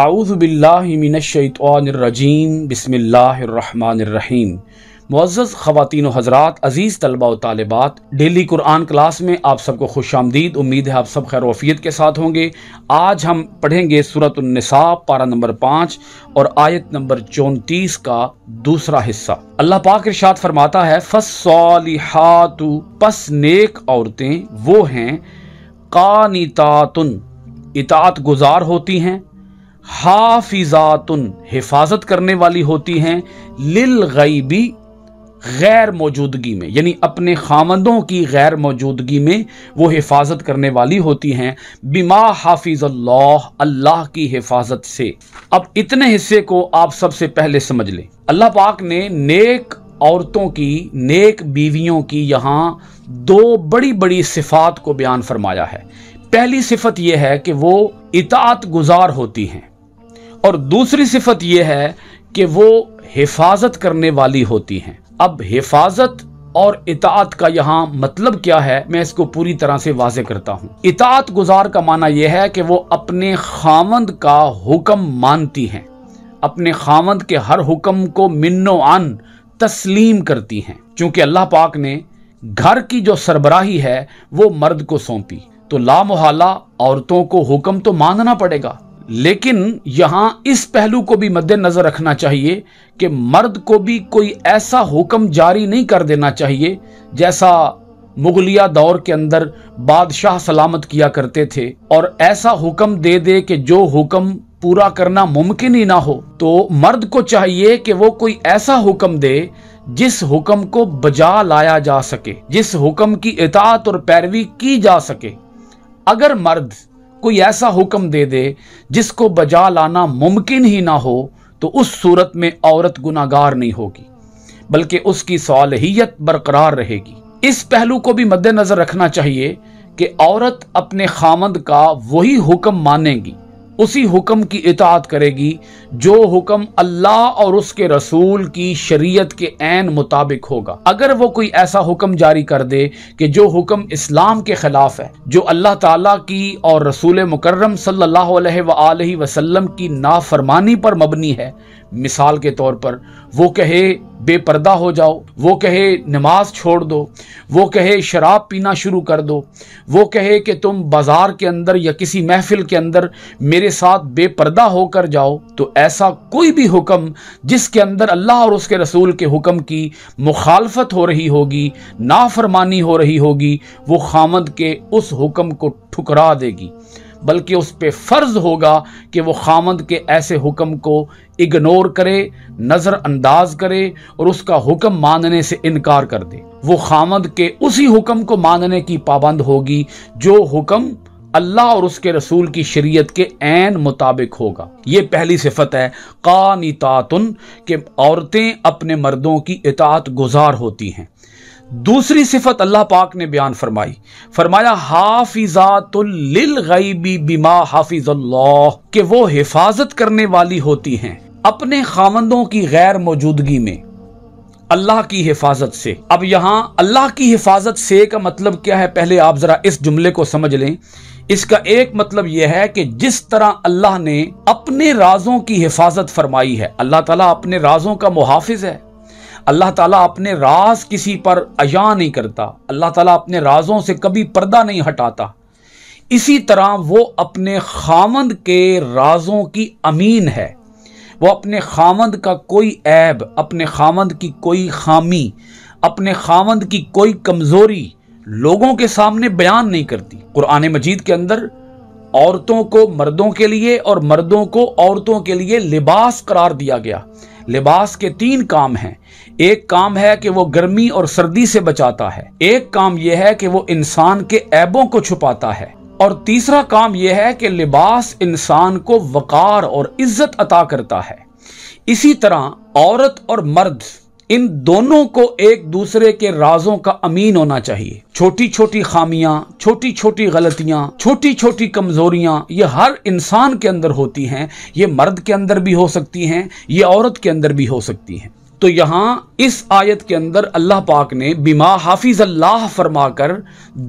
आउज़बिल्लिमिनशैतरजीम बसमीम मज़्ज़ ख़वान हज़रा अज़ीज़ तलबा और डेली कुरान क्लास में आप सबको खुश आमदीद उम्मीद है आप सब खैर वफ़ीत के साथ होंगे आज हम पढ़ेंगे सूरतनसा पारा नंबर पाँच और आयत नंबर चौंतीस का दूसरा हिस्सा अल्लाह पाक इरशाद फरमाता है फसलिहातु पस नेक औरतें वो हैं कानितातुन इतात गुजार होती हैं हाफिजातुन हिफाजत करने वाली होती हैं लिल गईबी गैर मौजूदगी में यानी अपने खामदों की गैर मौजूदगी में वो हिफाजत करने वाली होती हैं बिमा हाफिज अल्लाह अल्लाह की हिफाजत से अब इतने हिस्से को आप सबसे पहले समझ लें अल्लाह पाक ने नेक औरतों की नेक बीवियों की यहाँ दो बड़ी बड़ी सिफात को बयान फरमाया है पहली सिफत यह है कि वो इतात गुजार होती हैं और दूसरी सिफत यह है कि वो हिफाजत करने वाली होती हैं अब हिफाजत और इतात का यहाँ मतलब क्या है मैं इसको पूरी तरह से वाजे करता हूँ इतात गुजार का माना यह है कि वो अपने खामंद का हुक्म मानती हैं अपने खामंद के हर हुक्म को मिन्नो अन तस्लीम करती हैं क्योंकि अल्लाह पाक ने घर की जो सरबराही है वो मर्द को सौंपी तो लामोहला औरतों को हुक्म तो मानना पड़ेगा लेकिन यहां इस पहलू को भी मद्देनजर रखना चाहिए कि मर्द को भी कोई ऐसा हुक्म जारी नहीं कर देना चाहिए जैसा मुगलिया दौर के अंदर बादशाह सलामत किया करते थे और ऐसा हुक्म दे दे कि जो हुक्म पूरा करना मुमकिन ही ना हो तो मर्द को चाहिए कि वो कोई ऐसा हुक्म दे जिस हुक्म को बजा लाया जा सके जिस हुक्म की इतात और पैरवी की जा सके अगर मर्द कोई ऐसा हुक्म दे दे जिसको बजा लाना मुमकिन ही ना हो तो उस सूरत में औरत गुनागार नहीं होगी बल्कि उसकी सालहियत बरकरार रहेगी इस पहलू को भी मद्देनजर रखना चाहिए कि औरत अपने खामद का वही हुक्म मानेगी उसी हुक्म की इतात करेगी जो हुक्म अल्लाह और उसके रसूल की शरीयत के ऐन मुताबिक होगा अगर वो कोई ऐसा हुक्म जारी कर दे कि जो हुक्म इस्लाम के खिलाफ है जो अल्लाह ताला की और रसूल मुकर्रम सल्लल्लाहु अलैहि वसल्लम की नाफरमानी पर मबनी है मिसाल के तौर पर वो कहे बेपर्दा हो जाओ वो कहे नमाज छोड़ दो वो कहे शराब पीना शुरू कर दो वो कहे कि तुम बाजार के अंदर या किसी महफिल के अंदर मेरे साथ बेपर्दा होकर जाओ तो ऐसा कोई भी हुक्म जिसके अंदर अल्लाह और उसके रसूल के हुक्म की मुखालफत हो रही होगी नाफरमानी हो रही होगी वो खामद के उस हुक्म को ठुकरा देगी बल्कि उस पर फ़र्ज़ होगा कि वो खामद के ऐसे हुक्म को इग्नोर करे नज़रअंदाज करे और उसका हुक्म मानने से इनकार कर दे वो खामद के उसी हुक्म को मानने की पाबंद होगी जो हुक्म अल्लाह और उसके रसूल की शरीयत के ऐन मुताबिक होगा ये पहली सिफत है कानितातुन के औरतें अपने मर्दों की इतात गुजार होती हैं दूसरी सिफत अल्लाह पाक ने बयान फरमाई फरमाया हाफिजातुल्लगैबी बिमा हाफिज के वो हिफाजत करने वाली होती हैं अपने खामंदों की गैर मौजूदगी में अल्लाह की हिफाजत से अब यहां अल्लाह की हिफाजत से का मतलब क्या है पहले आप जरा इस जुमले को समझ लें इसका एक मतलब यह है कि जिस तरह अल्लाह ने अपने राजों की हिफाजत फरमाई है अल्लाह ताला अपने राजों का मुहाफिज है अल्लाह ताला अपने राज किसी पर अजा नहीं करता अल्लाह ताला अपने राजों से कभी पर्दा नहीं हटाता इसी तरह वो अपने खामंद के राजों की अमीन है वो अपने खामंद का कोई ऐब अपने खामंद की कोई खामी अपने खामंद की कोई कमज़ोरी लोगों के सामने बयान नहीं करती कुरान मजीद के अंदर औरतों को मर्दों के लिए और मर्दों को औरतों के लिए लिबास करार दिया गया लिबास के तीन काम हैं एक काम है कि वो गर्मी और सर्दी से बचाता है एक काम यह है कि वो इंसान के ऐबों को छुपाता है और तीसरा काम यह है कि लिबास इंसान को वकार और इज्जत अता करता है इसी तरह औरत और मर्द इन दोनों को एक दूसरे के राजों का अमीन होना चाहिए छोटी छोटी खामियां छोटी छोटी गलतियां छोटी छोटी कमजोरियां ये हर इंसान के अंदर होती हैं ये मर्द के अंदर भी हो सकती हैं ये औरत के अंदर भी हो सकती हैं तो यहां इस आयत के अंदर अल्लाह पाक ने बीमा हाफिज अल्लाह फरमाकर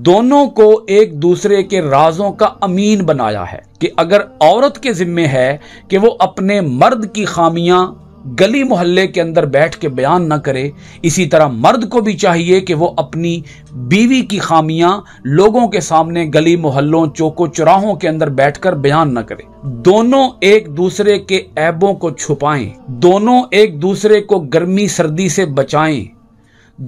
दोनों को एक दूसरे के राजों का अमीन बनाया है कि अगर औरत के जिम्मे है कि वो अपने मर्द की खामियां गली मोहल्ले के अंदर बैठ के बयान न करे इसी तरह मर्द को भी चाहिए कि वो अपनी बीवी की खामियां लोगों के सामने गली मोहल्लों चौकों चौराहों के अंदर बैठकर बयान न करे दोनों एक दूसरे के ऐबों को छुपाएं दोनों एक दूसरे को गर्मी सर्दी से बचाएं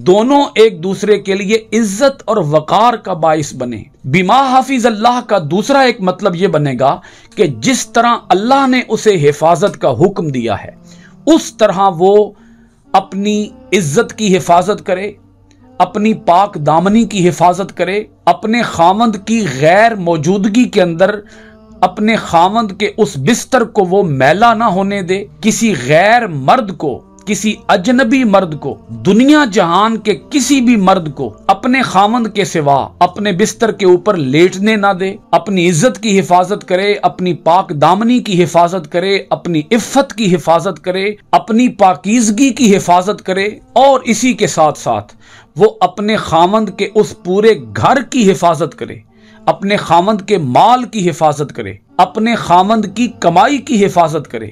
दोनों एक दूसरे के लिए इज्जत और वकार का बायस बने बीमा हाफिज अल्लाह का दूसरा एक मतलब यह बनेगा कि जिस तरह अल्लाह ने उसे हिफाजत का हुक्म दिया है उस तरह वो अपनी इज्जत की हिफाजत करे अपनी पाक दामनी की हिफाजत करे अपने खामंद की गैर मौजूदगी के अंदर अपने खामंद के उस बिस्तर को वो मैला ना होने दे किसी गैर मर्द को किसी अजनबी मर्द को दुनिया जहान के किसी भी मर्द को अपने खामंद के सिवा अपने बिस्तर के ऊपर लेटने ना दे अपनी इज्जत की हिफाजत करे अपनी पाक दामनी की हिफाजत करे अपनी इफ्फत की हिफाजत करे अपनी पाकिजगी की हिफाजत करे और इसी के साथ साथ वो अपने खामंद के उस पूरे घर की हिफाजत करे अपने खामंद के माल की हिफाजत करे अपने खामंद की कमाई की हिफाजत करे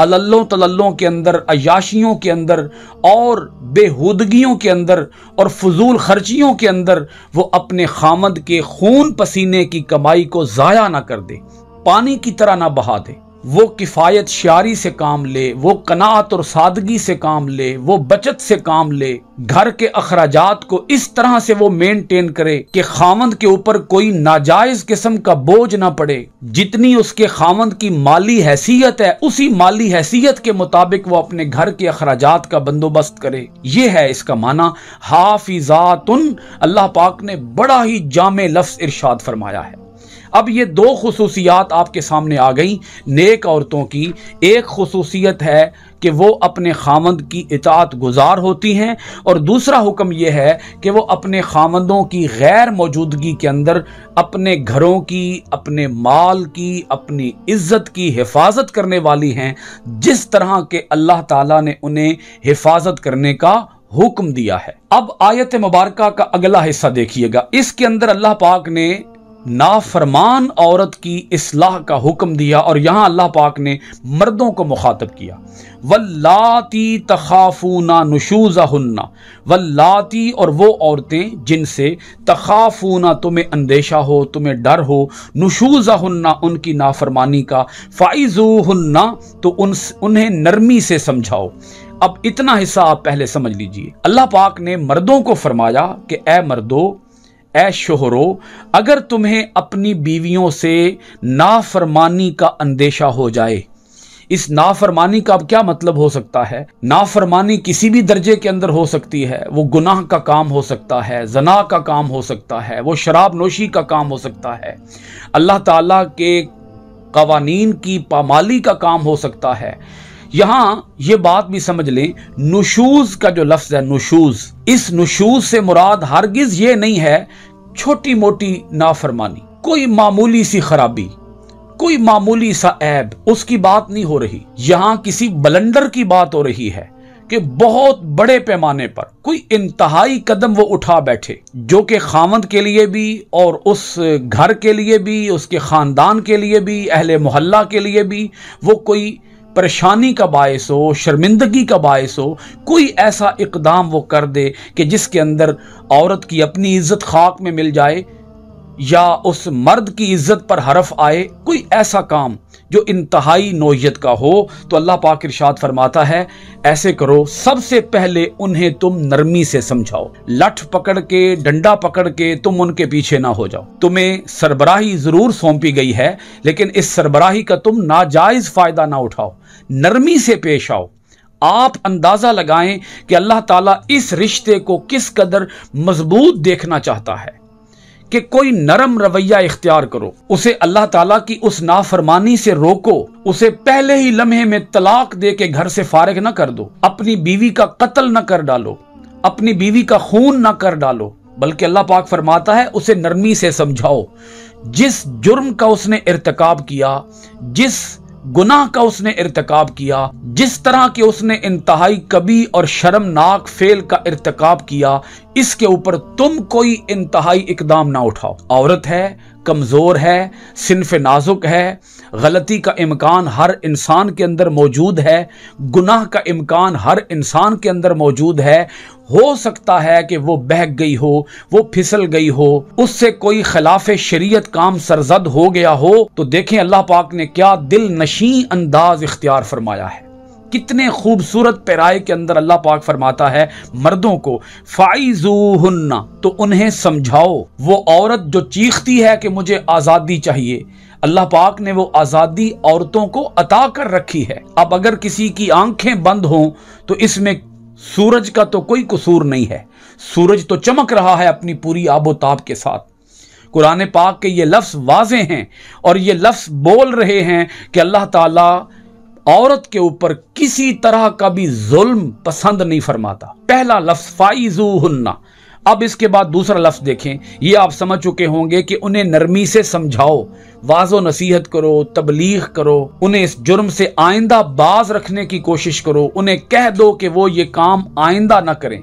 अल्लों तलल्लों के अंदर अयाशियों के अंदर और बेहूदगियों के अंदर और फजूल खर्चियों के अंदर वो अपने खामद के खून पसीने की कमाई को ज़ाया ना कर दे पानी की तरह ना बहा दे वो किफ़ायत शारी से काम ले वो कनात और सादगी से काम ले वो बचत से काम ले घर के अखराज को इस तरह से वो मेंटेन करे कि खामंद के ऊपर कोई नाजायज किस्म का बोझ ना पड़े जितनी उसके खामंद की माली हैसियत है उसी माली हैसियत के मुताबिक वो अपने घर के अखराज का बंदोबस्त करे ये है इसका माना हाफिजात अल्लाह पाक ने बड़ा ही जाम लफ्स इर्शाद फरमाया है अब ये दो खसूसियात आपके सामने आ गई नेक औरतों की एक खसूसियत है कि वो अपने खामंद की इतात गुजार होती हैं और दूसरा हुक्म यह है कि वो अपने खामंदों की गैर मौजूदगी के अंदर अपने घरों की अपने माल की अपनी इज्जत की हिफाजत करने वाली हैं जिस तरह के अल्लाह ताला ने उन्हें हिफाजत करने का हुक्म दिया है अब आयत मुबारक का अगला हिस्सा देखिएगा इसके अंदर अल्लाह पाक ने नाफरमान औरत की असलाह का हुक्म दिया और यहाँ अल्लाह पाक ने मर्दों को मुखातब किया वल्लाती तखाफूना नुशूजा हन्ना वल्लाती और वो औरतें जिनसे तखाफूना तुम्हें अंदेशा हो तुम्हें डर हो नुशूजा हन्ना उनकी नाफरमानी का फ़ाइज़ू हन्ना तो उन उन्हें नरमी से समझाओ अब इतना हिस्सा आप पहले समझ लीजिए अल्लाह पाक ने मर्दों को फरमाया कि ए मर्दो ए शोहरो अगर तुम्हें अपनी बीवियों से नाफरमानी का अंदेशा हो जाए इस नाफरमानी का अब क्या मतलब हो सकता है नाफरमानी किसी भी दर्जे के अंदर हो सकती है वो गुनाह का काम हो सकता है जना का काम हो सकता है वो शराब नोशी का काम हो सकता है अल्लाह ताला के कवानीन की पामाली का काम हो सकता है यहाँ ये बात भी समझ लें नुशूज का जो लफ्ज है नुशूज इस नुशूज से मुराद हरगिज ये नहीं है छोटी मोटी नाफरमानी कोई मामूली सी खराबी कोई मामूली सा ऐब उसकी बात नहीं हो रही यहाँ किसी बलंडर की बात हो रही है कि बहुत बड़े पैमाने पर कोई इंतहाई कदम वो उठा बैठे जो कि खामंद के लिए भी और उस घर के लिए भी उसके खानदान के लिए भी अहले मोहल्ला के लिए भी वो कोई परेशानी का बायस हो शर्मिंदगी का बायस हो कोई ऐसा इकदाम वो कर दे कि जिसके अंदर औरत की अपनी इज्जत खाक में मिल जाए या उस मर्द की इज्जत पर हरफ आए कोई ऐसा काम जो इंतहाई नोयत का हो तो अल्लाह पाक इरशाद फरमाता है ऐसे करो सबसे पहले उन्हें तुम नरमी से समझाओ लठ पकड़ के डंडा पकड़ के तुम उनके पीछे ना हो जाओ तुम्हें सरबराही जरूर सौंपी गई है लेकिन इस सरबराही का तुम नाजायज फायदा ना उठाओ नरमी से पेश आओ आप अंदाज़ा लगाएं कि अल्लाह ताला इस रिश्ते को किस कदर मजबूत देखना चाहता है कि कोई नरम रवैया इख्तियार करो उसे अल्लाह ताला की उस नाफरमानी से रोको उसे पहले ही लम्हे में तलाक दे के घर से फारिग ना कर दो अपनी बीवी का कत्ल ना कर डालो अपनी बीवी का खून ना कर डालो बल्कि अल्लाह पाक फरमाता है उसे नरमी से समझाओ जिस जुर्म का उसने इरतकाब किया जिस गुनाह का उसने इरतकब किया जिस तरह के उसने इंतहाई कभी और शर्मनाक फेल का इरतकब किया इसके ऊपर तुम कोई इंतहाई इकदाम ना उठाओ औरत है कमज़ोर है सिनफ नाजुक है गलती का इम्कान हर इंसान के अंदर मौजूद है गुनाह का इम्कान हर इंसान के अंदर मौजूद है हो सकता है कि वो बहक गई हो वो फिसल गई हो उससे कोई खिलाफ शरीयत काम सरजद हो गया हो तो देखें अल्लाह पाक ने क्या दिल नशी अंदाज इख्तियार फरमाया है कितने खूबसूरत पैराए के अंदर अल्लाह पाक फरमाता है मर्दों को फाइजूहन्ना तो उन्हें समझाओ वो औरत जो चीखती है कि मुझे आज़ादी चाहिए अल्लाह पाक ने वो आज़ादी औरतों को अता कर रखी है अब अगर किसी की आंखें बंद हों तो इसमें सूरज का तो कोई कसूर नहीं है सूरज तो चमक रहा है अपनी पूरी आबोताब के साथ कुरान पाक के ये लफ्ज़ वाजे हैं और ये लफ्ज़ बोल रहे हैं कि अल्लाह ताला औरत के ऊपर किसी तरह का भी जुल्म पसंद नहीं फरमाता पहला लफ्ज फाइजू हन्ना अब इसके बाद दूसरा लफ्ज देखें ये आप समझ चुके होंगे कि उन्हें नरमी से समझाओ वाजो नसीहत करो तबलीग करो उन्हें इस जुर्म से आइंदा बाज रखने की कोशिश करो उन्हें कह दो कि वो ये काम आइंदा ना करें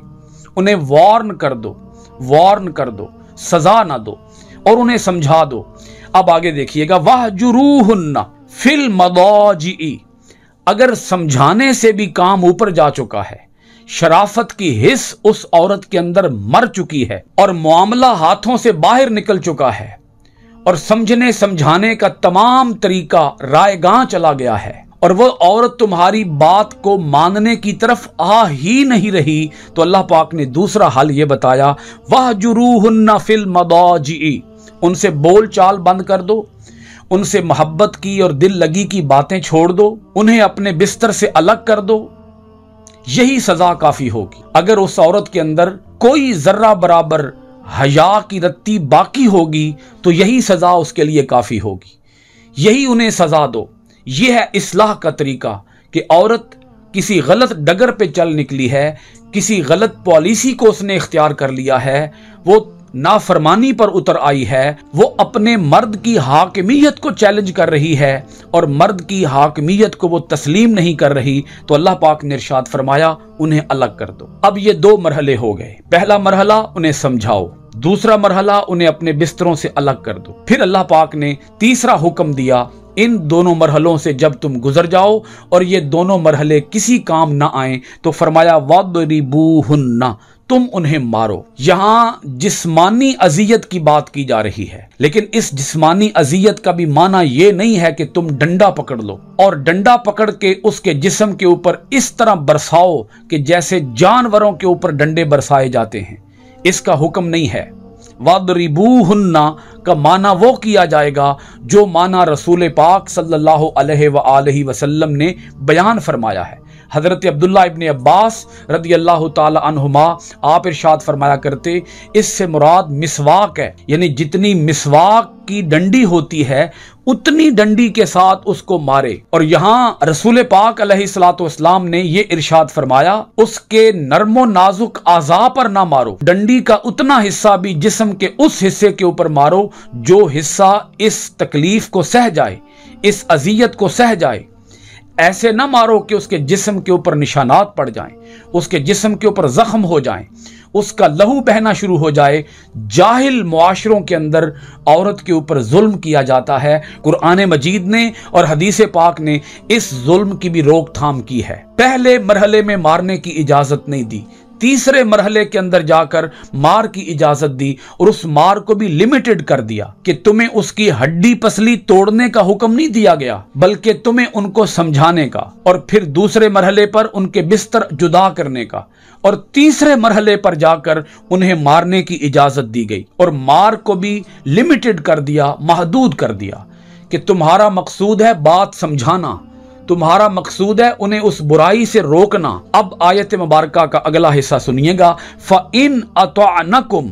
उन्हें वार्न कर दो वार्न कर दो सजा ना दो और उन्हें समझा दो अब आगे देखिएगा वाह हन्ना फिल मदौजी अगर समझाने से भी काम ऊपर जा चुका है शराफत की हिस उस औरत के अंदर मर चुकी है और मामला हाथों से बाहर निकल चुका है और समझने समझाने का तमाम तरीका रायगा चला गया है और वह औरत तुम्हारी बात को मानने की तरफ आ ही नहीं रही तो अल्लाह पाक ने दूसरा हल यह बताया वह जुरूह फिल मदौजी उनसे बोल चाल बंद कर दो उनसे मोहब्बत की और दिल लगी की बातें छोड़ दो उन्हें अपने बिस्तर से अलग कर दो यही सजा काफी होगी अगर उस औरत के अंदर कोई जर्रा बराबर हया की रत्ती बाकी होगी तो यही सजा उसके लिए काफी होगी यही उन्हें सजा दो यह है इसलाह का तरीका कि औरत किसी गलत डगर पे चल निकली है किसी गलत पॉलिसी को उसने इख्तियार कर लिया है वो नाफरमानी पर उतर आई है वो अपने मर्द की हाकमियत को चैलेंज कर रही है और मर्द की हाकमियत को वो तस्लीम नहीं कर रही तो अल्लाह पाक ने इरशाद फरमाया उन्हें अलग कर दो अब ये दो मरहले हो गए पहला मरहला उन्हें समझाओ दूसरा मरहला उन्हें अपने बिस्तरों से अलग कर दो फिर अल्लाह पाक ने तीसरा हुक्म दिया इन दोनों मरहलों से जब तुम गुजर जाओ और ये दोनों मरहले किसी काम ना आए तो फरमाया वादरी बू तुम उन्हें मारो यहाँ जिस्मानी अजियत की बात की जा रही है लेकिन इस जिस्मानी अजियत का भी माना यह नहीं है कि तुम डंडा पकड़ लो और डंडा पकड़ के उसके जिस्म के ऊपर इस तरह बरसाओ कि जैसे जानवरों के ऊपर डंडे बरसाए जाते हैं इसका हुक्म नहीं है वादरिबूहन्ना का माना वो किया जाएगा जो माना रसूल पाक सल्लल्लाहु अलैहि वसल्लम ने बयान फरमाया है हज़रत अब्दुल्ला इबन अब्बास रदी अल्लाह तुमा आप इर्शाद फरमाया करते इससे मुराद मिसवाक है यानी जितनी मिसवाक की डंडी होती है उतनी डंडी के साथ उसको मारे और यहाँ रसूल पाक सलाम ने ये इरशाद फरमाया उसके नरमो नाजुक आजा पर ना मारो डंडी का उतना हिस्सा भी जिस्म के उस हिस्से के ऊपर मारो जो हिस्सा इस तकलीफ को सह जाए इस अजियत को सह जाए ऐसे ना मारो कि उसके जिस्म के ऊपर निशानात पड़ जाएं उसके जिस्म के ऊपर ज़ख्म हो जाएं उसका लहू बहना शुरू हो जाए जाहिल मुआशरों के अंदर औरत के ऊपर जुल्म किया जाता है कुरान मजीद ने और हदीस पाक ने इस जुल्म की भी रोकथाम की है पहले मरहले में मारने की इजाज़त नहीं दी तीसरे मरहले के अंदर जाकर मार की इजाजत दी और उस मार को भी लिमिटेड कर दिया कि तुम्हें उसकी हड्डी पसली तोड़ने का हुक्म नहीं दिया गया बल्कि तुम्हें उनको समझाने का और फिर दूसरे मरहले पर उनके बिस्तर जुदा करने का और तीसरे मरहले पर जाकर उन्हें मारने की इजाजत दी गई और मार को भी लिमिटेड कर दिया महदूद कर दिया कि तुम्हारा मकसूद है बात समझाना तुम्हारा मकसूद है उन्हें उस बुराई से रोकना अब आयत मुबारक का अगला हिस्सा सुनिएगा फ इन अतुम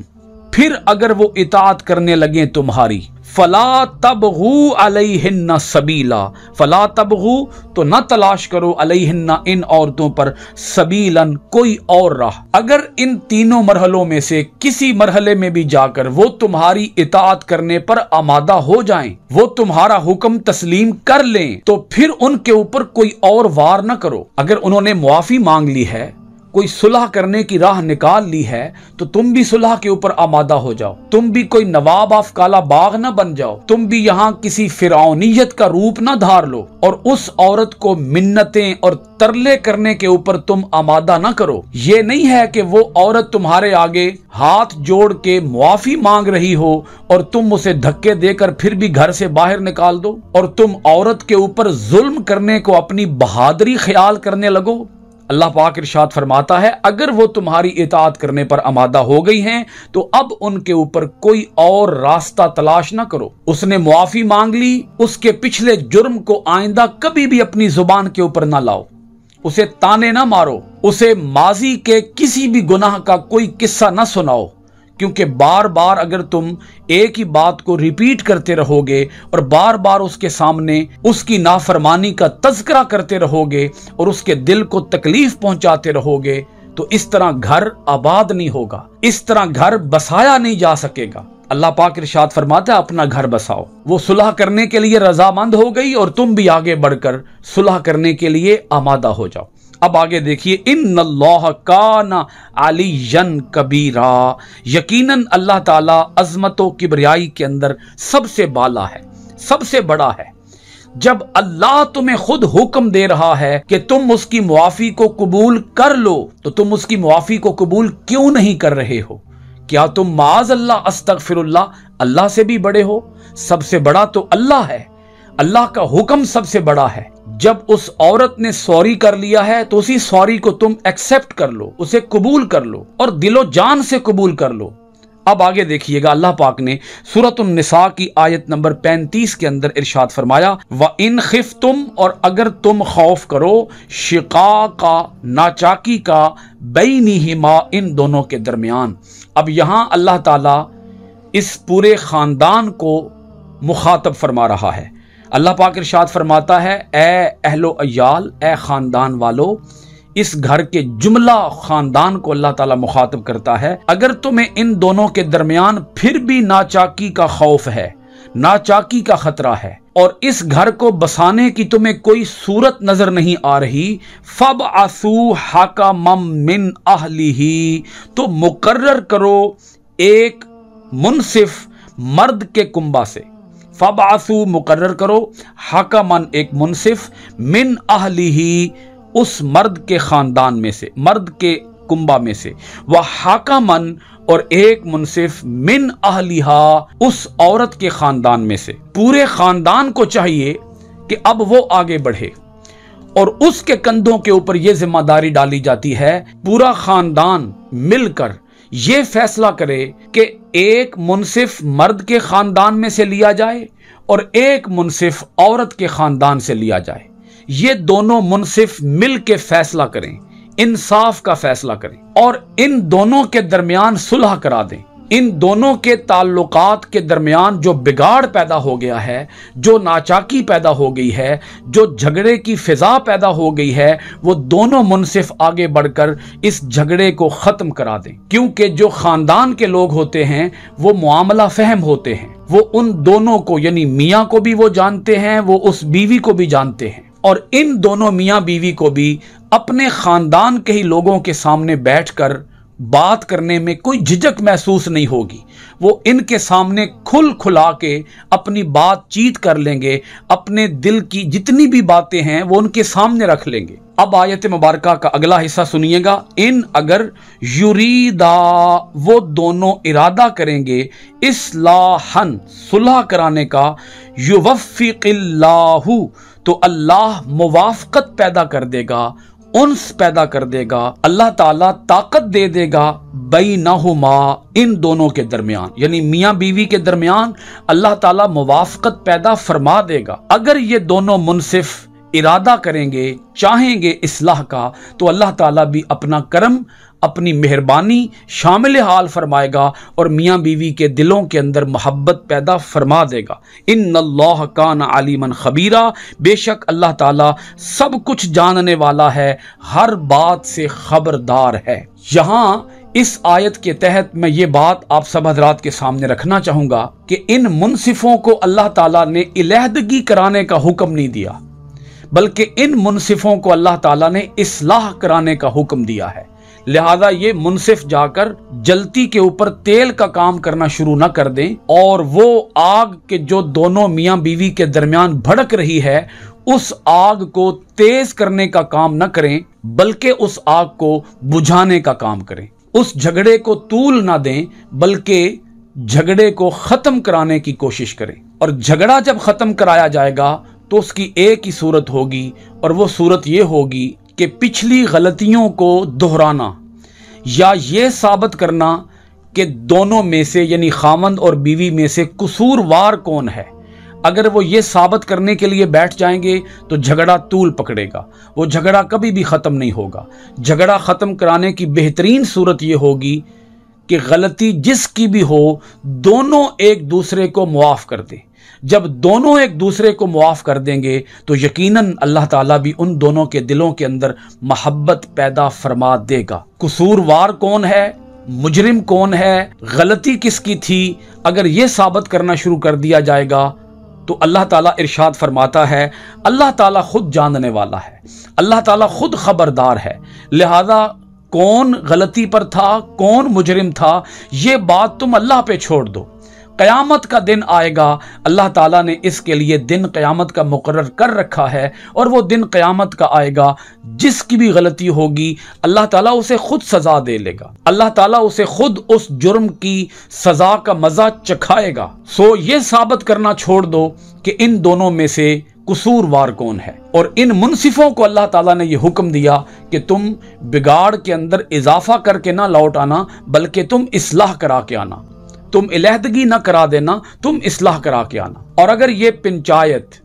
फिर अगर वो इतात करने लगे तुम्हारी फला तबहू अलहिन्ना सबीला फला तबहू तो ना तलाश करो हिन्ना इन औरतों पर सबीलन कोई और राह अगर इन तीनों मरहलों में से किसी मरहले में भी जाकर वो तुम्हारी इतात करने पर आमादा हो जाएं वो तुम्हारा हुक्म तस्लीम कर लें तो फिर उनके ऊपर कोई और वार ना करो अगर उन्होंने मुआफी मांग ली है कोई सुलह करने की राह निकाल ली है तो तुम भी सुलह के ऊपर आमादा हो जाओ तुम भी कोई नवाब ऑफ काला बाग न बन जाओ तुम भी यहाँ किसी फिरौनीयत का रूप न धार लो और उस औरत को मिन्नतें और तरले करने के ऊपर तुम आमादा ना करो ये नहीं है कि वो औरत तुम्हारे आगे हाथ जोड़ के मुआफी मांग रही हो और तुम उसे धक्के देकर फिर भी घर से बाहर निकाल दो और तुम औरत के ऊपर जुल्म करने को अपनी बहादुरी ख्याल करने लगो अल्लाह पाक इरशाद फरमाता है अगर वो तुम्हारी इतात करने पर आमादा हो गई हैं तो अब उनके ऊपर कोई और रास्ता तलाश ना करो उसने मुआफी मांग ली उसके पिछले जुर्म को आइंदा कभी भी अपनी जुबान के ऊपर ना लाओ उसे ताने ना मारो उसे माजी के किसी भी गुनाह का कोई किस्सा ना सुनाओ क्योंकि बार बार अगर तुम एक ही बात को रिपीट करते रहोगे और बार बार उसके सामने उसकी नाफरमानी का तस्करा करते रहोगे और उसके दिल को तकलीफ पहुंचाते रहोगे तो इस तरह घर आबाद नहीं होगा इस तरह घर बसाया नहीं जा सकेगा अल्लाह पाक इरशाद फरमाता है अपना घर बसाओ वो सुलह करने के लिए रजामंद हो गई और तुम भी आगे बढ़कर सुलह करने के लिए आमादा हो जाओ अब आगे देखिए इन अल्लाह काना अलीन कबीरा यकीनन अल्लाह ताला अजमतों बरियाई के अंदर सबसे बाला है सबसे बड़ा है जब अल्लाह तुम्हें खुद हुक्म दे रहा है कि तुम उसकी मुआफ़ी को कबूल कर लो तो तुम उसकी मुआफ़ी को कबूल क्यों नहीं कर रहे हो क्या तुम माज अल्लाह फिर अल्लाह से भी बड़े हो सबसे बड़ा तो अल्लाह है अल्लाह का हुक्म सबसे बड़ा है जब उस औरत ने सॉरी कर लिया है तो उसी सॉरी को तुम एक्सेप्ट कर लो उसे कबूल कर लो और दिलो जान से कबूल कर लो अब आगे देखिएगा अल्लाह पाक ने सूरत निसा की आयत नंबर 35 के अंदर इरशाद फरमाया व इन खिफ तुम और अगर तुम खौफ करो शिका का नाचाकी का बईनी माँ इन दोनों के दरमियान अब यहां अल्लाह ताला इस पूरे ख़ानदान को मुखातब फरमा रहा है अल्लाह पाक इरशाद फरमाता है ए अहलो अयाल ए ख़ानदान वालो इस घर के जुमला खानदान को अल्लाह ताला मुखातब करता है अगर तुम्हें इन दोनों के दरमियान फिर भी नाचाकी का खौफ है नाचाकी का खतरा है और इस घर को बसाने की तुम्हें कोई सूरत नजर नहीं आ रही फब आसू हाका मम मिन आहली ही तो मुकर्र करो एक मुनसिफ मर्द के कुंबा से आसू मुकर करो हकमन एक मुनसिफ मिन अहली ही उस मर्द के ख़ानदान में से मर्द के कुंबा में से वह हाकामन और एक मुनसिफ मिन अहलिहा उस औरत के ख़ानदान में से पूरे ख़ानदान को चाहिए कि अब वो आगे बढ़े और उसके कंधों के ऊपर यह जिम्मेदारी डाली जाती है पूरा ख़ानदान मिलकर ये फैसला करे कि एक मुनसिफ मर्द के खानदान में से लिया जाए और एक मुनसिफ औरत के खानदान से लिया जाए ये दोनों मुनसिफ मिल के फैसला करें इंसाफ का फैसला करें और इन दोनों के दरमियान सुलह करा दें इन दोनों के ताल्लुकात के दरमियान जो बिगाड़ पैदा हो गया है जो नाचाकी पैदा हो गई है जो झगड़े की फिजा पैदा हो गई है वो दोनों मुनसिफ आगे बढ़कर इस झगड़े को ख़त्म करा दें क्योंकि जो ख़ानदान के लोग होते हैं वो मामला फहम होते हैं वो उन दोनों को यानी मियाँ को भी वो जानते हैं वो उस बीवी को भी जानते हैं और इन दोनों मियाँ बीवी को भी अपने ख़ानदान के ही लोगों के सामने बैठ कर बात करने में कोई झिझक महसूस नहीं होगी वो इनके सामने खुल खुला के अपनी बातचीत कर लेंगे अपने दिल की जितनी भी बातें हैं वो उनके सामने रख लेंगे अब आयत मुबारक का अगला हिस्सा सुनिएगा इन अगर यूरीदा वो दोनों इरादा करेंगे इस लाहन सुलह कराने का युवफ़िक़िल्लाहु तो अल्लाह मुवाफकत पैदा कर देगा उन्स पैदा कर देगा अल्लाह ताला ताकत दे देगा बई ना माँ इन दोनों के दरमियान यानी मियाँ बीवी के दरमियान अल्लाह ताला मुवाफकत पैदा फरमा देगा अगर ये दोनों मुनसिफ इरादा करेंगे चाहेंगे इसलाह का तो अल्लाह ताला भी अपना करम अपनी मेहरबानी शामिल हाल फरमाएगा और मियाँ बीवी के दिलों के अंदर मोहब्बत पैदा फरमा देगा इन अल्लाह कान आलिमन खबीरा बेशक अल्लाह ताला सब कुछ जानने वाला है हर बात से खबरदार है यहाँ इस आयत के तहत मैं ये बात आप सब हजरात के सामने रखना चाहूँगा कि इन मुनसिफ़ों को अल्लाह ताला ने इलेहदगी कराने का हुक्म नहीं दिया बल्कि इन मुनसिफ़ों को अल्लाह ताला ने इसलाह कराने का हुक्म दिया है लिहाजा ये मुनसिफ जाकर जलती के ऊपर तेल का काम करना शुरू ना कर दें और वो आग के जो दोनों मियाँ बीवी के दरमियान भड़क रही है उस आग को तेज करने का काम ना करें बल्कि उस आग को बुझाने का काम करें उस झगड़े को तूल ना दें बल्कि झगड़े को खत्म कराने की कोशिश करें और झगड़ा जब खत्म कराया जाएगा तो उसकी एक ही सूरत होगी और वो सूरत ये होगी कि पिछली गलतियों को दोहराना या ये साबित करना कि दोनों में से यानी खामंद और बीवी में से कसूरवार कौन है अगर वो ये साबित करने के लिए बैठ जाएंगे तो झगड़ा तूल पकड़ेगा वो झगड़ा कभी भी ख़त्म नहीं होगा झगड़ा ख़त्म कराने की बेहतरीन सूरत ये होगी कि गलती जिसकी भी हो दोनों एक दूसरे को मुआफ़ कर दें जब दोनों एक दूसरे को मुआफ़ कर देंगे तो यकीनन अल्लाह ताला भी उन दोनों के दिलों के अंदर मोहब्बत पैदा फरमा देगा कसूरवार कौन है मुजरिम कौन है गलती किसकी थी अगर ये साबित करना शुरू कर दिया जाएगा तो अल्लाह ताला इरशाद फरमाता है अल्लाह ताला खुद जानने वाला है अल्लाह ताला खुद खबरदार है लिहाजा कौन गलती पर था कौन मुजरिम था यह बात तुम अल्लाह पे छोड़ दो क़यामत का दिन आएगा अल्लाह ताला ने इसके लिए दिन क़यामत का मुकर कर रखा है और वो दिन क़यामत का आएगा जिसकी भी गलती होगी अल्लाह ताला उसे खुद सज़ा दे लेगा अल्लाह ताला उसे खुद उस जुर्म की सज़ा का मज़ा चखाएगा सो ये साबित करना छोड़ दो कि इन दोनों में से कसूरवार कौन है और इन मुनसिफों को अल्लाह ताला ने यह हुक्म दिया कि तुम बिगाड़ के अंदर इजाफा करके ना लौट आना बल्कि तुम इसलाह करा के आना तुम इलहदगी ना करा देना तुम इसलाह करा के आना और अगर ये पंचायत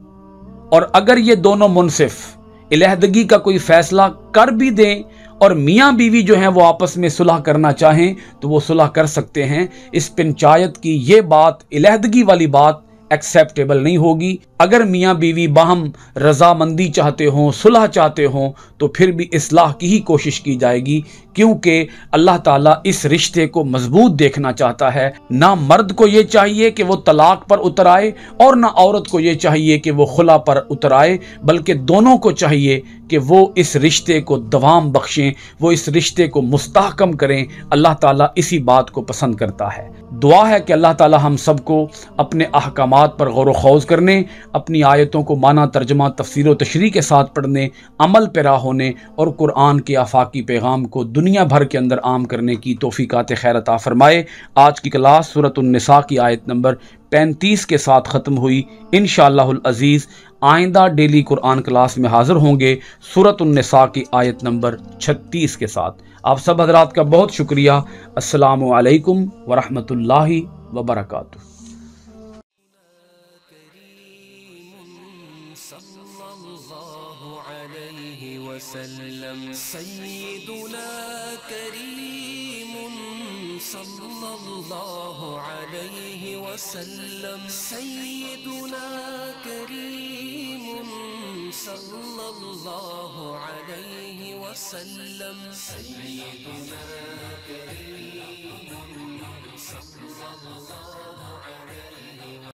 और अगर ये दोनों मुनसिफ इलहदगी का कोई फैसला कर भी दें और मियाँ बीवी जो हैं वो आपस में सुलह करना चाहें तो वो सुलह कर सकते हैं इस पंचायत की ये बात इलहदगी वाली बात एक्सेप्टेबल नहीं होगी अगर मियाँ बीवी बाहम रजामंदी चाहते हों सुलह चाहते हों तो फिर भी इसलाह की ही कोशिश की जाएगी क्योंकि अल्लाह ताला इस रिश्ते को मजबूत देखना चाहता है ना मर्द को ये चाहिए कि वो तलाक पर उतर आए और ना औरत को ये चाहिए कि वो खुला पर उतर आए बल्कि दोनों को चाहिए कि वो इस रिश्ते को दवाम बख्शें वो इस रिश्ते को मुस्तकम करें अल्लाह ताला इसी बात को पसंद करता है दुआ है कि अल्लाह ताला हम सबको अपने अहकाम पर गौर वौज़ करने अपनी आयतों को माना तर्जमा तफसर तशरी के साथ पढ़ने अमल पैरा होने और कुरान के आफाकी पैगाम को दुनिया भर के अंदर आम करने की तोफ़ीक़ात खैरता फ़रमाए आज की क्लास उन्नसा की आयत नंबर पैंतीस के साथ ख़त्म हुई इन शजीज़ आइंदा डेली कुरान क्लास में हाज़िर होंगे सूरत उन्नसा की आयत नंबर छत्तीस के साथ आप सब हजरात का बहुत शुक्रिया असलकम वरहमल वबरकू وسلم سيدنا كريم صلى الله عليه وسلم سيدنا كريم صلى الله عليه وسلم